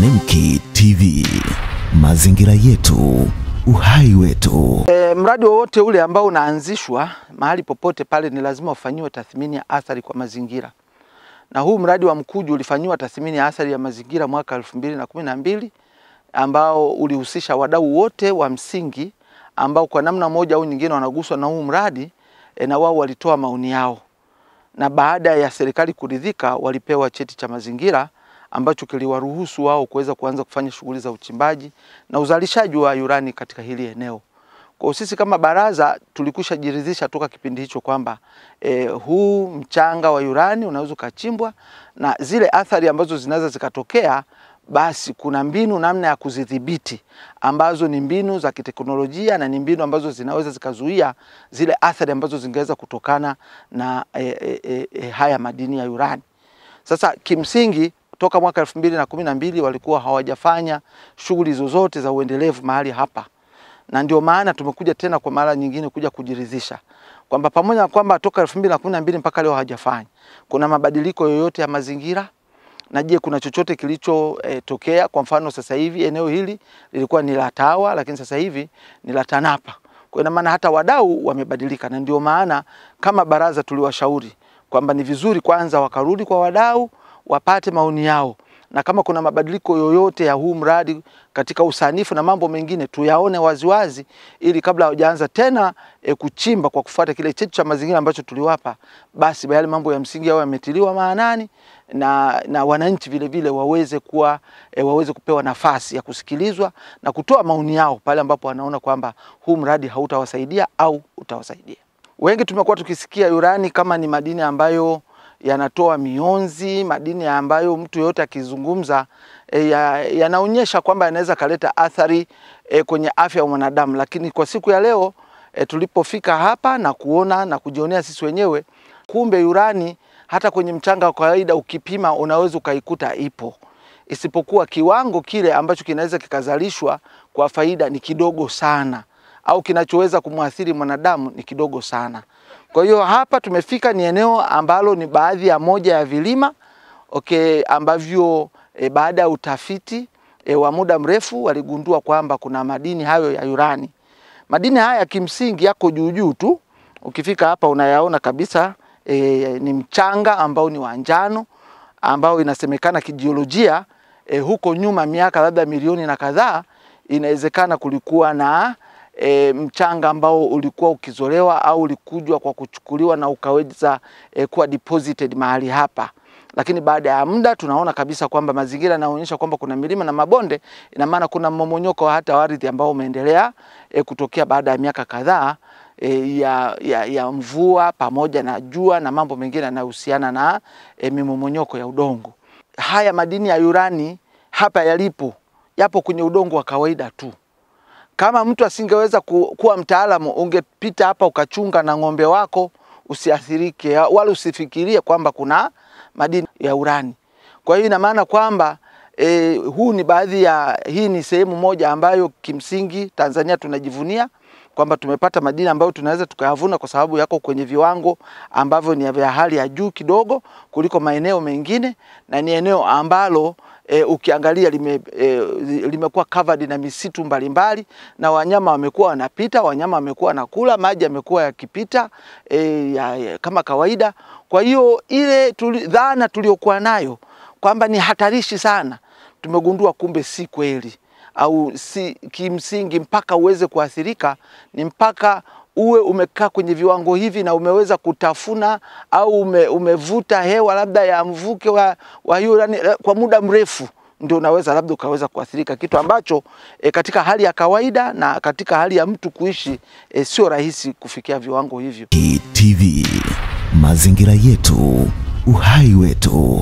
Nemki TV, mazingira yetu, uhai wetu. E, mradi wowote ule ambao unaanzishwa mahali popote pale ni lazima ufanyiwe tathmini ya athari kwa mazingira, na huu mradi wa Mkuju ulifanyiwa tathmini ya athari ya mazingira mwaka elfu mbili na kumi na mbili ambao ulihusisha wadau wote wa msingi ambao kwa namna moja au nyingine wanaguswa na huu mradi e, na wao walitoa maoni yao, na baada ya serikali kuridhika walipewa cheti cha mazingira ambacho kiliwaruhusu wao kuweza kuanza kufanya shughuli za uchimbaji na uzalishaji wa urani katika hili eneo. Kwa sisi kama baraza tulikusha jiridhisha toka kipindi hicho kwamba e, huu mchanga wa urani unaweza ukachimbwa na zile athari ambazo zinaweza zikatokea basi kuna mbinu namna ya kuzidhibiti ambazo ni mbinu za kiteknolojia na ni mbinu ambazo zinaweza zikazuia zile athari ambazo zingeweza kutokana na e, e, e, haya madini ya urani. Sasa kimsingi toka mwaka elfu mbili na kumi na mbili walikuwa hawajafanya shughuli zozote za uendelevu mahali hapa, na ndio maana tumekuja tena kwa mara nyingine kuja kujiridhisha kwamba pamoja na kwamba toka elfu mbili na kumi na mbili mpaka leo hawajafanya kuna mabadiliko yoyote ya mazingira na je, kuna chochote kilichotokea? E, kwa mfano sasa hivi eneo hili lilikuwa ni la TAWA lakini sasa hivi ni la TANAPA. Kwa ina maana hata wadau wamebadilika, na ndio maana kama baraza tuliwashauri kwamba ni vizuri kwanza wakarudi kwa wadau wapate maoni yao, na kama kuna mabadiliko yoyote ya huu mradi katika usanifu na mambo mengine tuyaone waziwazi, ili kabla hawajaanza tena e, kuchimba kwa kufuata kile chetu cha mazingira ambacho tuliwapa, basi yale mambo ya msingi yao yametiliwa maanani na, na wananchi vile vile waweze kuwa e, waweze kupewa nafasi ya kusikilizwa na kutoa maoni yao pale ambapo wanaona kwamba huu mradi hautawasaidia au utawasaidia. Wengi tumekuwa tukisikia urani kama ni madini ambayo yanatoa mionzi, madini ambayo mtu yoyote akizungumza e, yanaonyesha ya kwamba yanaweza kaleta athari e, kwenye afya ya mwanadamu. Lakini kwa siku ya leo e, tulipofika hapa na kuona na kujionea sisi wenyewe, kumbe urani hata kwenye mchanga wa kawaida ukipima unaweza ukaikuta ipo, isipokuwa kiwango kile ambacho kinaweza kikazalishwa kwa faida ni kidogo sana, au kinachoweza kumwathiri mwanadamu ni kidogo sana. Kwa hiyo hapa tumefika ni eneo ambalo ni baadhi ya moja ya vilima okay, ambavyo e, baada ya utafiti e, wa muda mrefu waligundua kwamba kuna madini hayo ya urani. Madini haya kimsingi yako juujuu tu, ukifika hapa unayaona kabisa e, ni mchanga ambao ni wa njano ambao inasemekana kijiolojia e, huko nyuma miaka labda milioni na kadhaa inawezekana kulikuwa na e, mchanga ambao ulikuwa ukizolewa au ulikujwa kwa kuchukuliwa na ukaweza e, kuwa deposited mahali hapa lakini baada ya muda tunaona kabisa kwamba mazingira yanaonyesha kwamba kuna milima na mabonde, ina maana kuna mmomonyoko hata ardhi ambao umeendelea e, kutokea baada ya miaka kadhaa e, ya, ya, ya mvua pamoja na jua na mambo mengine yanayohusiana na e, mimomonyoko ya udongo. Haya madini ya urani hapa yalipo yapo kwenye udongo wa kawaida tu. Kama mtu asingeweza ku, kuwa mtaalamu, ungepita hapa ukachunga na ng'ombe wako usiathirike, wala usifikirie kwamba kuna madini ya urani. Kwa hiyo ina maana kwamba e, huu ni baadhi ya hii ni sehemu moja ambayo kimsingi Tanzania tunajivunia kwamba tumepata madini ambayo tunaweza tukayavuna kwa sababu yako kwenye viwango ambavyo ni vya hali ya juu kidogo kuliko maeneo mengine, na ni eneo ambalo e, ukiangalia limekuwa e, limekuwa covered na misitu mbalimbali mbali, na wanyama wamekuwa wanapita, wanyama wamekuwa wanakula, maji yamekuwa yakipita e, ya, ya, kama kawaida. Kwa hiyo ile tuli, dhana tuliyokuwa nayo kwamba ni hatarishi sana, tumegundua kumbe si kweli, au si kimsingi, mpaka uweze kuathirika ni mpaka uwe umekaa kwenye viwango hivi na umeweza kutafuna au ume, umevuta hewa labda ya mvuke wa, wa urani eh, kwa muda mrefu ndio unaweza labda ukaweza kuathirika, kitu ambacho e, katika hali ya kawaida na katika hali ya mtu kuishi e, sio rahisi kufikia viwango hivyo. E TV, mazingira yetu, uhai wetu.